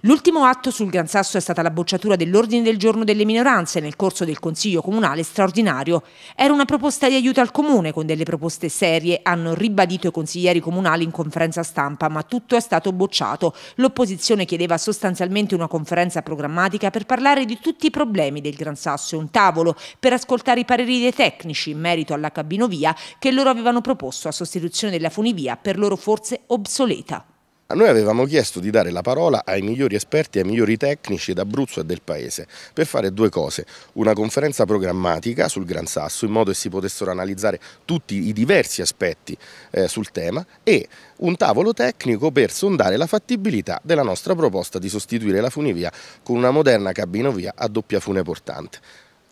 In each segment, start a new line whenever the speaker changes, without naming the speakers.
L'ultimo atto sul Gran Sasso è stata la bocciatura dell'ordine del giorno delle minoranze nel corso del Consiglio Comunale straordinario. Era una proposta di aiuto al Comune con delle proposte serie, hanno ribadito i consiglieri comunali in conferenza stampa, ma tutto è stato bocciato. L'opposizione chiedeva sostanzialmente una conferenza programmatica per parlare di tutti i problemi del Gran Sasso e un tavolo per ascoltare i pareri dei tecnici in merito alla cabinovia che loro avevano proposto a sostituzione della funivia per loro forse obsoleta.
Noi avevamo chiesto di dare la parola ai migliori esperti e ai migliori tecnici d'Abruzzo e del Paese per fare due cose, una conferenza programmatica sul Gran Sasso in modo che si potessero analizzare tutti i diversi aspetti eh, sul tema e un tavolo tecnico per sondare la fattibilità della nostra proposta di sostituire la funivia con una moderna cabinovia a doppia fune portante.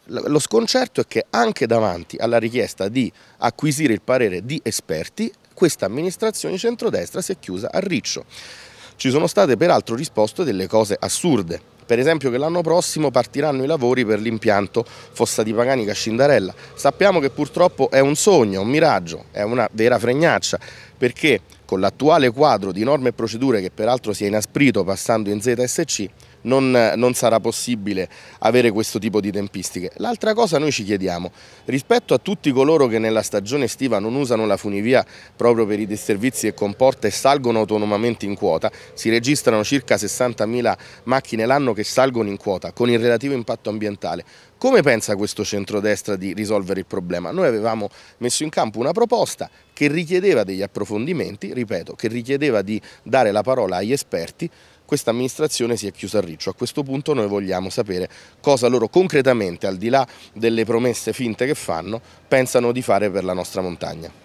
Lo sconcerto è che anche davanti alla richiesta di acquisire il parere di esperti, questa amministrazione centrodestra si è chiusa a riccio. Ci sono state peraltro risposte delle cose assurde, per esempio che l'anno prossimo partiranno i lavori per l'impianto Fossa di Paganica Scindarella. Sappiamo che purtroppo è un sogno, un miraggio, è una vera fregnaccia, perché con l'attuale quadro di norme e procedure che peraltro si è inasprito passando in ZSC, non, non sarà possibile avere questo tipo di tempistiche. L'altra cosa noi ci chiediamo, rispetto a tutti coloro che nella stagione estiva non usano la funivia proprio per i disservizi che comporta e salgono autonomamente in quota, si registrano circa 60.000 macchine l'anno che salgono in quota con il relativo impatto ambientale. Come pensa questo centrodestra di risolvere il problema? Noi avevamo messo in campo una proposta che richiedeva degli approfondimenti, ripeto, che richiedeva di dare la parola agli esperti, questa amministrazione si è chiusa a riccio. A questo punto noi vogliamo sapere cosa loro concretamente, al di là delle promesse finte che fanno, pensano di fare per la nostra montagna.